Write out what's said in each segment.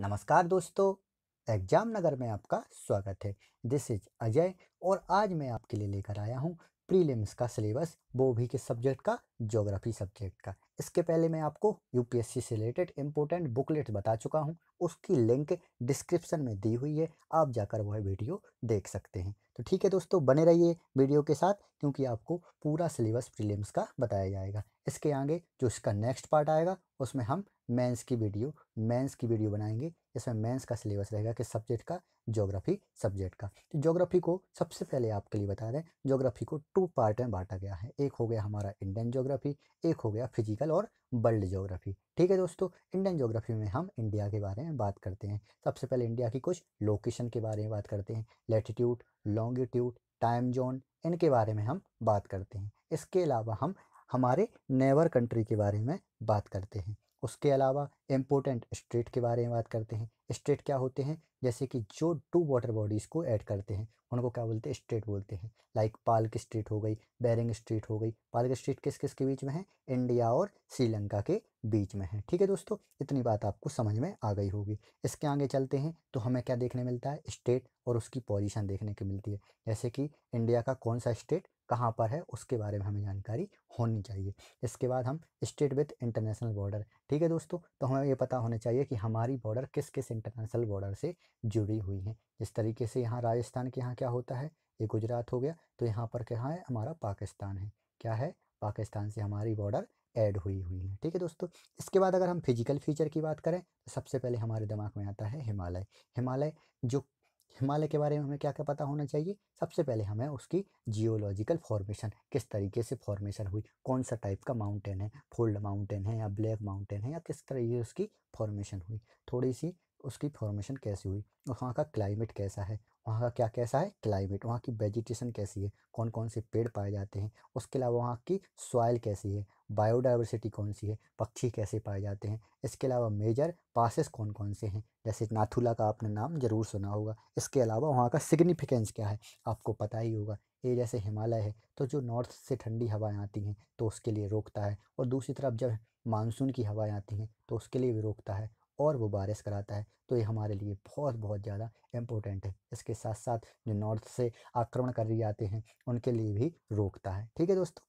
नमस्कार दोस्तों एग्जाम नगर में आपका स्वागत है दिस इज अजय और आज मैं आपके लिए लेकर आया हूँ प्रीलिम्स का सिलेबस वो भी के सब्जेक्ट का ज्योग्राफी सब्जेक्ट का इसके पहले मैं आपको यूपीएससी से रिलेटेड इम्पोर्टेंट बुकलेट बता चुका हूँ उसकी लिंक डिस्क्रिप्शन में दी हुई है आप जाकर वह वीडियो देख सकते हैं तो ठीक है दोस्तों बने रहिए वीडियो के साथ क्योंकि आपको पूरा सिलेबस प्रीलिम्स का बताया जाएगा इसके आगे जो इसका नेक्स्ट पार्ट आएगा उसमें हम मेंस की वीडियो मेंस की वीडियो बनाएंगे इसमें मेंस का सिलेबस रहेगा किस सब्जेक्ट का जोग्राफी सब्जेक्ट का तो जोग्राफी को सबसे पहले आपके लिए बता दें ज्योग्राफी को टू पार्ट में बांटा गया है एक हो गया हमारा इंडियन जोग्राफी एक हो गया फिजिकल और वर्ल्ड जोग्राफी ठीक है दोस्तों इंडियन जोग्राफी में हम इंडिया के बारे में बात करते हैं सबसे पहले इंडिया की कुछ लोकेशन के बारे में बात करते हैं लेटीट्यूड लॉन्गिट्यूड टाइम जोन इनके बारे में हम बात करते हैं इसके अलावा हम हमारे नेवर कंट्री के बारे में बात करते हैं उसके अलावा इम्पोर्टेंट स्टेट के बारे में बात करते हैं स्टेट क्या होते हैं जैसे कि जो टू वाटर बॉडीज़ को ऐड करते हैं उनको क्या बोलते हैं स्ट्रीट बोलते हैं लाइक पालक स्ट्रीट हो गई बैरिंग स्ट्रीट हो गई पालक स्ट्रीट किस किस के बीच में है इंडिया और श्रीलंका के बीच में है ठीक है दोस्तों इतनी बात आपको समझ में आ गई होगी इसके आगे चलते हैं तो हमें क्या देखने मिलता है स्टेट और उसकी पोजिशन देखने को मिलती है जैसे कि इंडिया का कौन सा स्टेट कहाँ पर है उसके बारे में हमें जानकारी होनी चाहिए इसके बाद हम स्टेट विथ इंटरनेशनल बॉर्डर ठीक है दोस्तों तो हमें ये पता होना चाहिए कि हमारी बॉर्डर किस किस इंटरनेशनल बॉर्डर से जुड़ी हुई है इस तरीके से यहाँ राजस्थान के यहाँ क्या होता है ये गुजरात हो गया तो यहाँ पर क्या है हमारा पाकिस्तान है क्या है पाकिस्तान से हमारी बॉर्डर ऐड हुई हुई है ठीक है दोस्तों इसके बाद अगर हम फिजिकल फीचर की बात करें तो सबसे पहले हमारे दिमाग में आता है हिमालय हिमालय जो हिमालय के बारे में हमें क्या क्या पता होना चाहिए सबसे पहले हमें उसकी जियोलॉजिकल फॉर्मेशन किस तरीके से फॉर्मेशन हुई कौन सा टाइप का माउंटेन है फोल्ड माउंटेन है या ब्लैक माउंटेन है या किस तरीके उसकी फॉर्मेशन हुई थोड़ी सी उसकी फॉर्मेशन कैसी हुई वहाँ का क्लाइमेट कैसा है वहाँ का क्या कैसा है क्लाइमेट वहाँ की वेजिटेशन कैसी है कौन कौन से पेड़ पाए जाते हैं उसके अलावा वहाँ की सॉइल कैसी है बायोडाइवर्सिटी कौन सी है पक्षी कैसे पाए जाते हैं इसके अलावा मेजर पासेस कौन कौन से हैं जैसे नाथुला का आपने नाम ज़रूर सुना होगा इसके अलावा वहाँ का सिग्निफिकेंस क्या है आपको पता ही होगा ये जैसे हिमालय है तो जो नॉर्थ से ठंडी हवाएं आती हैं तो उसके लिए रोकता है और दूसरी तरफ जब मानसून की हवाएं आती हैं तो उसके लिए भी रोकता है और वो बारिश कराता है तो ये हमारे लिए बहुत बहुत ज़्यादा इम्पोर्टेंट है इसके साथ साथ जो नॉर्थ से आक्रमण कर रही आते हैं उनके लिए भी रोकता है ठीक है दोस्तों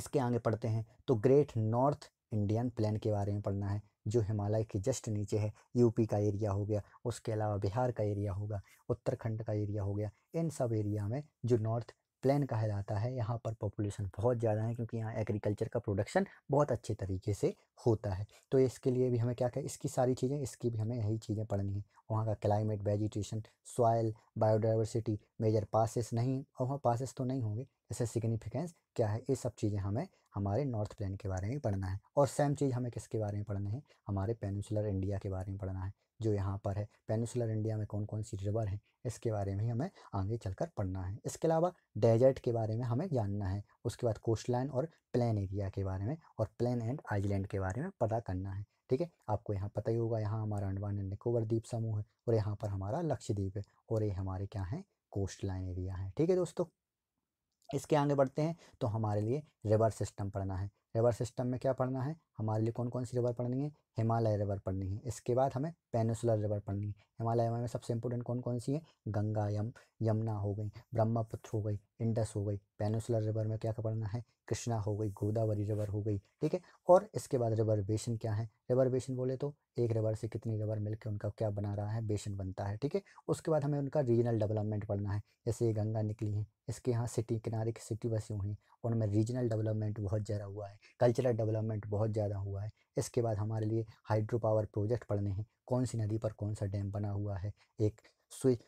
इसके आगे पढ़ते हैं तो ग्रेट नॉर्थ इंडियन प्लान के बारे में पढ़ना है जो हिमालय के जस्ट नीचे है यूपी का एरिया हो गया उसके अलावा बिहार का एरिया होगा उत्तराखंड का एरिया हो गया इन सब एरिया में जो नॉर्थ प्लान कहा जाता है यहाँ पर पॉपुलेशन बहुत ज़्यादा है क्योंकि यहाँ एग्रीकल्चर का प्रोडक्शन बहुत अच्छे तरीके से होता है तो इसके लिए भी हमें क्या कहें इसकी सारी चीज़ें इसकी भी हमें यही चीज़ें पढ़नी है वहाँ का climate vegetation soil biodiversity major passes नहीं और वहाँ पासिस तो नहीं होंगे जैसे सिग्निफिकेंस क्या है ये सब चीज़ें हमें हमारे नॉर्थ प्लान के बारे में पढ़ना है और सेम चीज़ हमें किसके बारे में पढ़ना है हमारे पेनिसुलर इंडिया के बारे में पढ़ना है जो यहाँ पर है पेनिसुलर इंडिया में कौन कौन सी रिवर हैं इसके बारे में हमें आगे चलकर पढ़ना है इसके अलावा डेजर्ट के बारे में हमें जानना है उसके बाद कोस्ट लाइन और प्लेन एरिया के बारे में और प्लेन एंड आइलैंड के बारे में पता करना है ठीक है आपको यहाँ पता ही होगा यहाँ हमारा अंडमान एंड निकोबर द्वीप समूह है और यहाँ पर हमारा लक्षद्वीप है और ये हमारे क्या हैं कोस्ट लाइन एरिया है ठीक है दोस्तों इसके आगे बढ़ते हैं तो हमारे लिए रिवर सिस्टम पढ़ना है रिवर सिस्टम में क्या पढ़ना है हमारे लिए कौन कौन सी रिवर पढ़नी है हिमालय रिवर पढ़नी है इसके बाद हमें पेनिसुलर रिवर पढ़नी है हिमालय में सबसे इंपॉर्टेंट कौन कौन सी है गंगा यम यमुना हो गई ब्रह्मपुत्र हो गई इंडस हो गई पेनिसुलर रिवर में क्या क्या पढ़ना है कृष्णा हो गई गोदावरी रिवर हो गई ठीक है और इसके बाद रिवर बेसन क्या है रिवर बेसन बोले तो एक रिवर से कितनी रिवर मिलकर उनका क्या बना रहा है बेसन बनता है ठीक है उसके बाद हमें उनका रीजनल डेवलपमेंट पढ़ना है जैसे ये गंगा निकली है इसके यहाँ सिटी किनारे की सिटी बसी हुई हैं उनमें रीजनल डेवलपमेंट बहुत ज़्यादा हुआ है कल्चरल डेवलपमेंट बहुत ज़्यादा ज़्यादा हुआ है इसके बाद हमारे लिए हाइड्रो पावर प्रोजेक्ट पढ़ने हैं कौन सी नदी पर कौन सा डैम बना हुआ है एक स्विच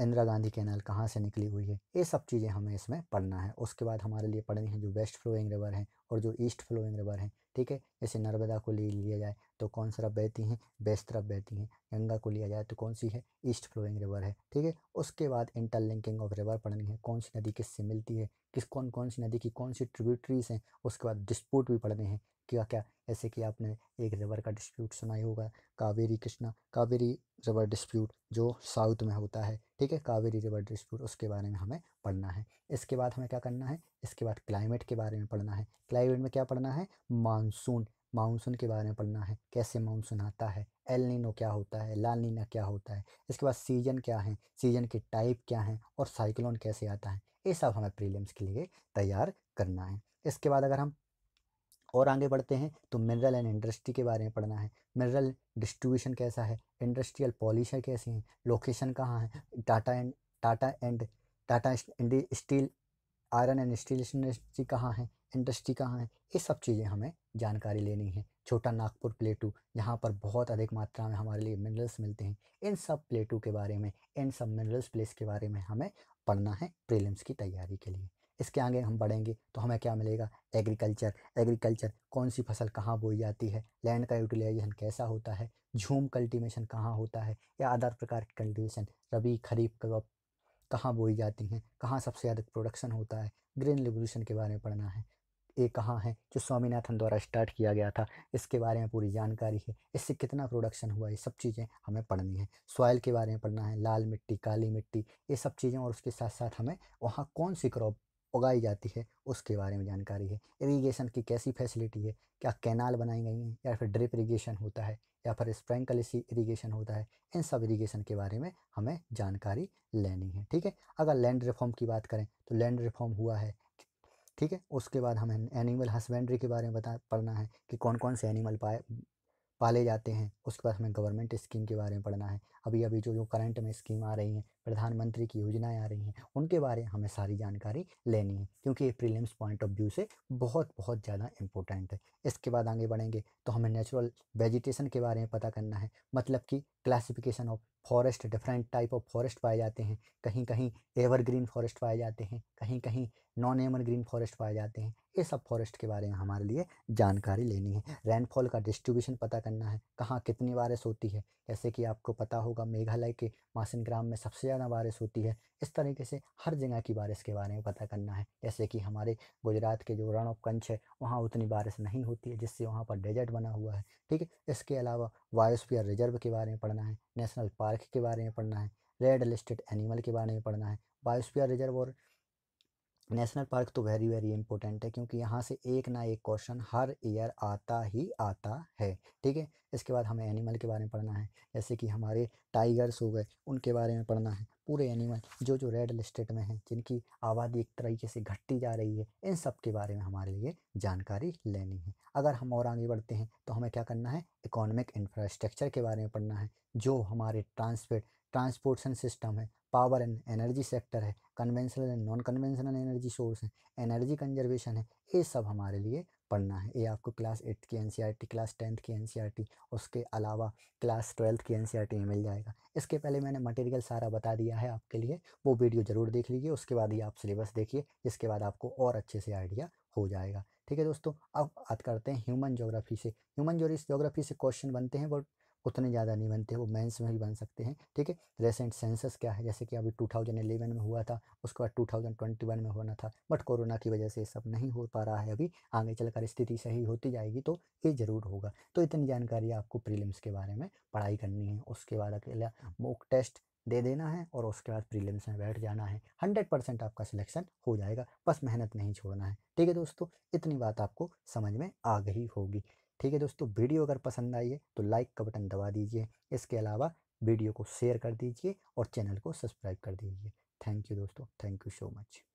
इंदिरा गांधी कैनाल कहाँ से निकली हुई है ये सब चीज़ें हमें इसमें पढ़ना है उसके बाद हमारे लिए पढ़नी है जो वेस्ट फ्लोइंग रिवर हैं और जो ईस्ट फ्लोइंग रिवर हैं ठीक है जैसे नर्मदा को ले लिया जाए तो कौन सी तरफ बहती हैं वेस्ट तरफ बहती हैं गंगा को लिया जाए तो कौन सी है ईस्ट फ्लोइंग रिवर है ठीक है उसके बाद इंटरलिंकिंग ऑफ रिवर पढ़नी है कौन सी नदी किससे मिलती है किस कौन कौन सी नदी की कौन सी ट्रिब्यूटरीज हैं उसके बाद डिस्प्यूट भी पढ़ने हैं क्या क्या ऐसे कि आपने एक रिवर का डिस्प्यूट सुना ही होगा कावेरी कृष्णा कावेरी रिवर डिस्प्यूट जो साउथ में होता है ठीक है कावेरी रिवर डिस्प्यूट उसके बारे में हमें पढ़ना है इसके बाद हमें क्या करना है इसके बाद क्लाइमेट के बारे में पढ़ना है क्लाइमेट में क्या पढ़ना है मानसून मानसून के बारे में पढ़ना है कैसे मानसून आता है एल नीनो क्या होता है लाल नीना क्या होता है इसके बाद सीजन क्या है सीजन के टाइप क्या हैं और साइक्लोन कैसे आता है ये सब हमें प्रीलिम्स के लिए तैयार करना है इसके बाद अगर हम और आगे बढ़ते हैं तो मिनरल एंड इंडस्ट्री के बारे में पढ़ना है मिनरल डिस्ट्रीब्यूशन कैसा है इंडस्ट्रियल पॉलिशर कैसे हैं लोकेशन कहाँ है Tata and Tata and Tata steel iron and steel industry कहाँ है इंडस्ट्री कहाँ है ये सब चीज़ें हमें जानकारी लेनी है छोटा नागपुर प्लेटू यहाँ पर बहुत अधिक मात्रा में हमारे लिए मिनरल्स मिलते हैं इन सब प्लेटू के बारे में इन सब मिनरल्स प्लेस के बारे में हमें पढ़ना है प्रीलिम्स की तैयारी के लिए इसके आगे हम बढ़ेंगे तो हमें क्या मिलेगा एग्रीकल्चर एग्रीकल्चर कौन सी फसल कहाँ बोई जाती है लैंड का यूटिलाइजेशन कैसा होता है झूम कल्टीवेशन कहाँ होता है या अदर प्रकार की कल्टीवेशन रबी खरीफ क्रॉप कहाँ बोई जाती हैं कहाँ सबसे अधिक प्रोडक्शन होता है ग्रीन रिवोल्यूशन के बारे में पढ़ना है ये कहाँ है जो स्वामीनाथन द्वारा स्टार्ट किया गया था इसके बारे में पूरी जानकारी है इससे कितना प्रोडक्शन हुआ ये सब चीज़ें हमें पढ़नी है सॉयल के बारे में पढ़ना है लाल मिट्टी काली मिट्टी ये सब चीज़ें और उसके साथ साथ हमें वहाँ कौन सी क्रॉप उगाई जाती है उसके बारे में जानकारी है इरीगेशन की कैसी फैसिलिटी है क्या कैनाल बनाई गई हैं या फिर ड्रिप इरीगेशन होता है या फिर स्प्रेंकल इरीगेशन होता है इन सब इरीगेशन के बारे में हमें जानकारी लेनी है ठीक है अगर लैंड रिफॉर्म की बात करें तो लैंड रिफॉर्म हुआ है ठीक है उसके बाद हमें एनिमल हस्बेंड्री के बारे में बता पढ़ना है कि कौन कौन से एनिमल पाए पाले जाते हैं उसके बाद हमें गवर्नमेंट स्कीम के बारे में पढ़ना है अभी अभी जो जो करंट में स्कीम आ रही हैं प्रधानमंत्री की योजनाएं आ रही हैं उनके बारे में हमें सारी जानकारी लेनी है क्योंकि ये प्रीलिम्स पॉइंट ऑफ व्यू से बहुत बहुत ज़्यादा इंपॉर्टेंट है इसके बाद आगे बढ़ेंगे तो हमें नेचुरल वेजिटेशन के बारे में पता करना है मतलब कि classification of forest different type of forest पाए जाते हैं कहीं कहीं एवरग्रीन फॉरेस्ट पाए जाते हैं कहीं कहीं नॉन एवरग्रीन फॉरेस्ट पाए जाते हैं ये सब फॉरेस्ट के बारे में हमारे लिए जानकारी लेनी है रेनफॉल का डिस्ट्रीब्यूशन पता करना है कहाँ कितनी बारिश होती है जैसे कि आपको पता होगा मेघालय के मासिन ग्राम में सबसे ज़्यादा बारिश होती है इस तरीके से हर जगह की बारिश के बारे में पता करना है जैसे कि हमारे गुजरात के जो रण ऑफ कंच है वहाँ उतनी बारिश नहीं होती है जिससे वहाँ पर डेजर्ट बना हुआ है ठीक है इसके अलावा वायोस्फीयर रिजर्व के बारे में पढ़ना है नेशनल पार्क के बारे में पढ़ना है रेड लिस्टेड एनिमल के बारे में पढ़ना है बायोस्फीयर रिजर्व और नेशनल पार्क तो वेरी वेरी इंपॉर्टेंट है क्योंकि यहाँ से एक ना एक क्वेश्चन हर ईयर आता ही आता है ठीक है इसके बाद हमें एनिमल के बारे में पढ़ना है जैसे कि हमारे टाइगर्स हो गए उनके बारे में पढ़ना है पूरे एनिमल जो जो रेड लिस्टेड में हैं जिनकी आबादी एक तरीके से घटती जा रही है इन सब के बारे में हमारे लिए जानकारी लेनी है अगर हम और आगे बढ़ते हैं तो हमें क्या करना है इकोनॉमिक इंफ्रास्ट्रक्चर के बारे में पढ़ना है जो हमारे ट्रांसपोर्ट ट्रांसपोर्टेशन सिस्टम है पावर एंड एनर्जी सेक्टर है conventional and non conventional energy source है एनर्जी कंजर्वेशन है ये सब हमारे लिए पढ़ना है ये आपको क्लास एट्थ की एन क्लास टेंथ की एन e उसके अलावा क्लास ट्वेल्थ की एन e में मिल जाएगा इसके पहले मैंने मटेरियल सारा बता दिया है आपके लिए वो वीडियो ज़रूर देख लीजिए उसके बाद ही आप सिलेबस देखिए जिसके बाद आपको और अच्छे से आइडिया हो जाएगा ठीक है दोस्तों अब बात करते हैं ह्यूमन जोग्राफी से ह्यूमन जोग्राफी से क्वेश्चन बनते हैं वो उतने ज़्यादा नहीं बनते वो मेंस में भी बन सकते हैं ठीक है रेसेंट सेंसस क्या है जैसे कि अभी 2011 में हुआ था उसके बाद 2021 में होना था बट कोरोना की वजह से सब नहीं हो पा रहा है अभी आगे चलकर स्थिति सही होती जाएगी तो ये ज़रूर होगा तो इतनी जानकारी आपको प्रीलिम्स के बारे में पढ़ाई करनी है उसके बाद अकेला मोक टेस्ट दे देना है और उसके बाद प्रीलिम्स में बैठ जाना है हंड्रेड परसेंट आपका सिलेक्शन हो जाएगा बस मेहनत नहीं छोड़ना है ठीक है दोस्तों इतनी बात आपको समझ में आ गई होगी ठीक है दोस्तों वीडियो अगर पसंद आई है तो लाइक का बटन दबा दीजिए इसके अलावा वीडियो को शेयर कर दीजिए और चैनल को सब्सक्राइब कर दीजिए थैंक यू दोस्तों थैंक यू सो मच